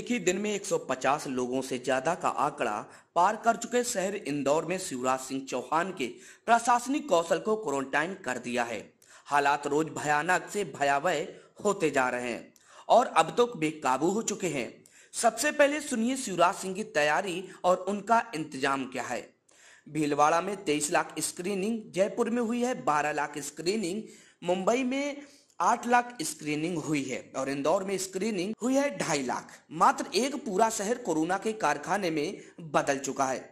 एक ही दिन में 150 लोगों से ज्यादा का आंकड़ा पार कर चुके शहर इंदौर में शिवराज सिंह चौहान के प्रशासनिक कौशल को क्वारंटाइन कर दिया है हालात रोज भयानक से भयावह होते जा रहे हैं और अब तक तो बेकाबू हो चुके हैं सबसे पहले सुनिए शिवराज सिंह की तैयारी और उनका इंतजाम क्या है भीलवाड़ा में तेईस लाख स्क्रीनिंग जयपुर में हुई है बारह लाख स्क्रीनिंग मुंबई में आठ लाख स्क्रीनिंग हुई है और इंदौर में स्क्रीनिंग हुई है ढाई लाख मात्र एक पूरा शहर कोरोना के कारखाने में बदल चुका है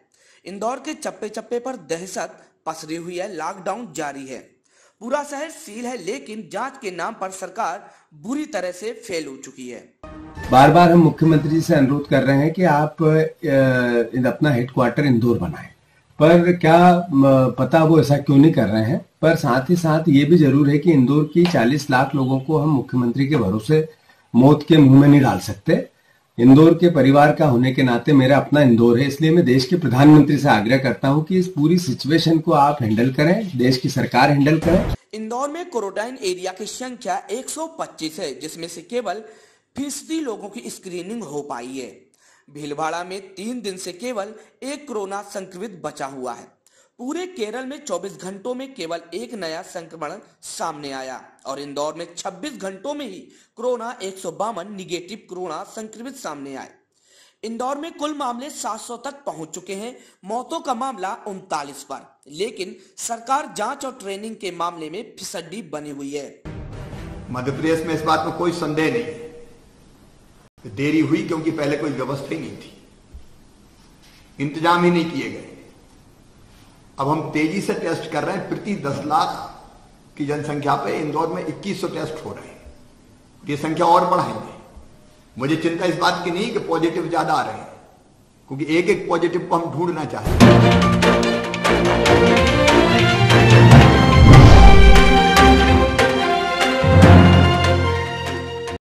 इंदौर के चप्पे चप्पे पर दहशत पसरी हुई है लॉकडाउन जारी है पूरा शहर सील है लेकिन जांच के नाम पर सरकार बुरी तरह से फेल हो चुकी है बार बार हम मुख्यमंत्री से अनुरोध कर रहे हैं कि आप अपना हेडक्वार्टर इंदौर बनाएं पर क्या पता वो ऐसा क्यों नहीं कर रहे हैं पर साथ ही साथ ये भी जरूर है कि इंदौर की 40 लाख लोगों को हम मुख्यमंत्री के भरोसे मौत के मुंह में नहीं डाल सकते इंदौर के परिवार का होने के नाते मेरा अपना इंदौर है इसलिए मैं देश के प्रधानमंत्री से आग्रह करता हूं कि इस पूरी सिचुएशन को आप हैंडल करें देश की सरकार हैंडल करें इंदौर में कोरोडाइन एरिया की संख्या 125 है जिसमें से केवल फीसदी लोगों की स्क्रीनिंग हो पाई है भीलवाड़ा में तीन दिन से केवल एक कोरोना संक्रमित बचा हुआ है पूरे केरल में 24 घंटों में केवल एक नया संक्रमण सामने आया और इंदौर में 26 घंटों में ही कोरोना एक निगेटिव कोरोना संक्रमित सामने आए इंदौर में कुल मामले 700 तक पहुंच चुके हैं मौतों का मामला उनतालीस पर लेकिन सरकार जांच और ट्रेनिंग के मामले में फिसड्डी बनी हुई है मध्य प्रदेश में इस बात में कोई संदेह नहीं देरी हुई क्योंकि पहले कोई व्यवस्था ही नहीं थी इंतजाम ही नहीं किए गए अब हम तेजी से टेस्ट कर रहे हैं प्रति दस लाख की जनसंख्या पर इंदौर में 2100 टेस्ट हो रहे हैं ये संख्या और बढ़ाएंगे मुझे चिंता इस बात की नहीं कि पॉजिटिव ज्यादा आ रहे हैं क्योंकि एक एक पॉजिटिव को हम ढूंढना चाहते हैं